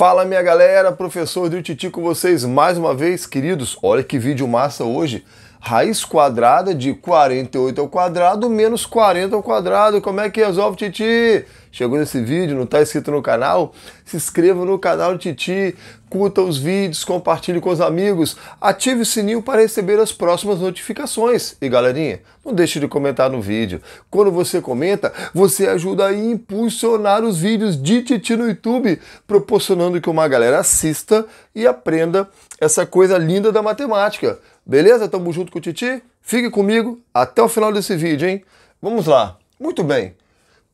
Fala minha galera, professor do Titi com vocês mais uma vez, queridos. Olha que vídeo massa hoje. Raiz quadrada de 48 ao quadrado menos 40 ao quadrado. Como é que resolve, Titi? chegou nesse vídeo, não está inscrito no canal, se inscreva no canal do Titi, curta os vídeos, compartilhe com os amigos, ative o sininho para receber as próximas notificações. E galerinha, não deixe de comentar no vídeo. Quando você comenta, você ajuda a impulsionar os vídeos de Titi no YouTube, proporcionando que uma galera assista e aprenda essa coisa linda da matemática. Beleza? Tamo junto com o Titi? Fique comigo até o final desse vídeo, hein? Vamos lá. Muito bem.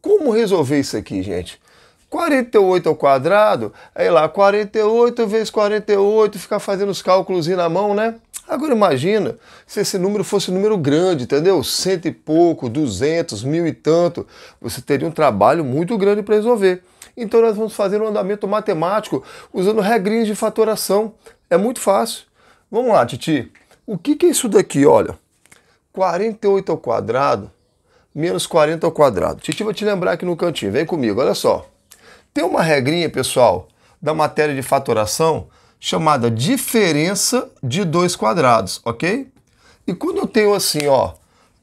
Como resolver isso aqui, gente? 48 ao quadrado, aí lá 48 vezes 48, ficar fazendo os cálculos na mão, né? Agora imagina se esse número fosse um número grande, entendeu? Cento e pouco, duzentos, mil e tanto. Você teria um trabalho muito grande para resolver. Então nós vamos fazer um andamento matemático usando regrinhas de fatoração. É muito fácil. Vamos lá, Titi. O que, que é isso daqui, olha? 48 ao quadrado menos 40 ao quadrado. Titi, vou te lembrar aqui no cantinho, vem comigo, olha só. Tem uma regrinha, pessoal, da matéria de fatoração chamada diferença de dois quadrados, ok? E quando eu tenho assim, ó,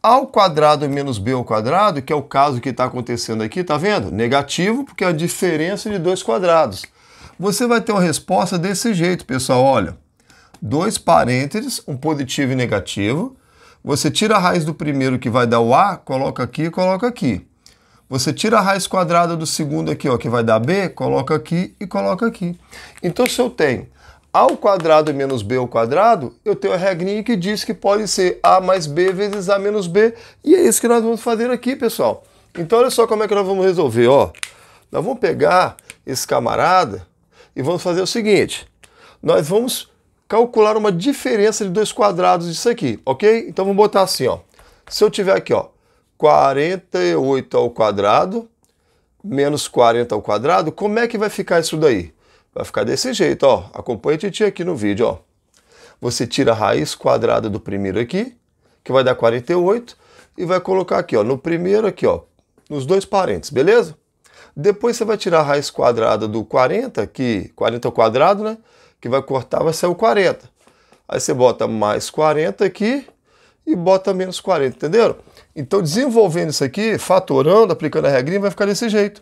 a ao quadrado menos b ao quadrado, que é o caso que está acontecendo aqui, tá vendo? Negativo, porque é a diferença de dois quadrados. Você vai ter uma resposta desse jeito, pessoal, olha. Dois parênteses, um positivo e negativo, você tira a raiz do primeiro que vai dar o A, coloca aqui, coloca aqui. Você tira a raiz quadrada do segundo aqui, ó, que vai dar B, coloca aqui e coloca aqui. Então se eu tenho A ao quadrado menos B ao quadrado, eu tenho a regrinha que diz que pode ser A mais B vezes A menos B. E é isso que nós vamos fazer aqui, pessoal. Então olha só como é que nós vamos resolver, ó. Nós vamos pegar esse camarada e vamos fazer o seguinte. Nós vamos calcular uma diferença de dois quadrados disso aqui, ok? Então vamos botar assim, ó. Se eu tiver aqui, ó, 48 ao quadrado menos 40 ao quadrado, como é que vai ficar isso daí? Vai ficar desse jeito, ó. Acompanhe, a titia aqui no vídeo, ó. Você tira a raiz quadrada do primeiro aqui, que vai dar 48, e vai colocar aqui, ó, no primeiro aqui, ó, nos dois parênteses, beleza? Depois você vai tirar a raiz quadrada do 40, que 40 ao quadrado, né? que vai cortar, vai sair o 40. Aí você bota mais 40 aqui e bota menos 40, entenderam? Então, desenvolvendo isso aqui, fatorando, aplicando a regrinha, vai ficar desse jeito.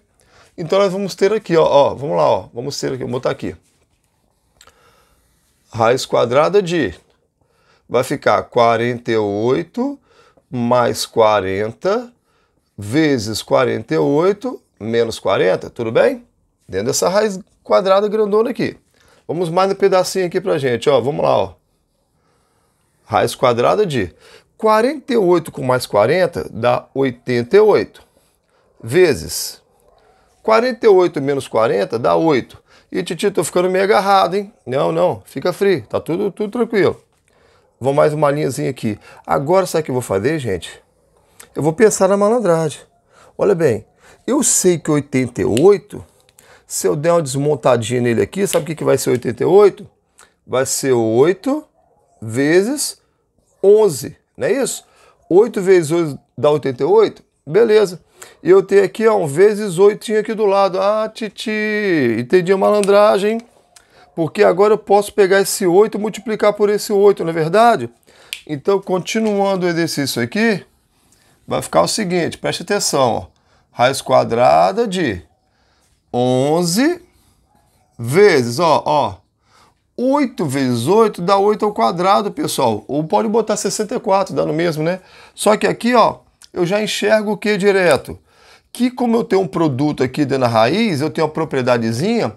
Então, nós vamos ter aqui, ó, ó vamos lá, ó, vamos ter aqui, vou botar aqui. Raiz quadrada de... Vai ficar 48 mais 40 vezes 48 menos 40, tudo bem? Dentro dessa raiz quadrada grandona aqui. Vamos mais um pedacinho aqui pra gente, ó. Vamos lá, ó. Raiz quadrada de 48 com mais 40 dá 88. Vezes 48 menos 40 dá 8. E Titi, tô ficando meio agarrado, hein? Não, não, fica frio, tá tudo, tudo tranquilo. Vou mais uma linhazinha aqui. Agora sabe o que eu vou fazer, gente? Eu vou pensar na malandragem. Olha bem, eu sei que 88 se eu der uma desmontadinha nele aqui, sabe o que, que vai ser 88? Vai ser 8 vezes 11, não é isso? 8 vezes 8 dá 88? Beleza. E eu tenho aqui ó, um vezes 8 aqui do lado. Ah, Titi, entendi a malandragem. Porque agora eu posso pegar esse 8 e multiplicar por esse 8, não é verdade? Então, continuando o exercício aqui, vai ficar o seguinte, preste atenção. Ó. Raiz quadrada de 11 vezes, ó, ó. 8 vezes 8 dá 8 ao quadrado, pessoal. Ou pode botar 64, dá no mesmo, né? Só que aqui, ó, eu já enxergo o que direto? Que como eu tenho um produto aqui dentro da raiz, eu tenho uma propriedadezinha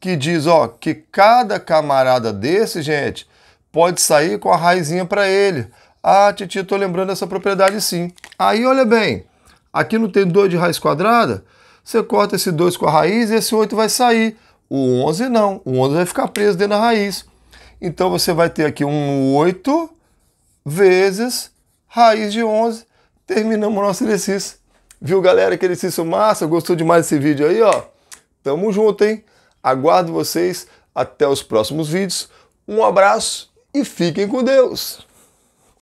que diz, ó, que cada camarada desse, gente, pode sair com a raizinha para ele. Ah, Titi, estou lembrando dessa propriedade sim. Aí, olha bem, aqui não tem 2 de raiz quadrada? Você corta esse 2 com a raiz e esse 8 vai sair. O 11 não, o 11 vai ficar preso dentro da raiz. Então você vai ter aqui um 8 vezes raiz de 11. Terminamos o nosso exercício. Viu, galera, que exercício massa? Gostou demais desse vídeo aí, ó? Tamo junto, hein? Aguardo vocês até os próximos vídeos. Um abraço e fiquem com Deus!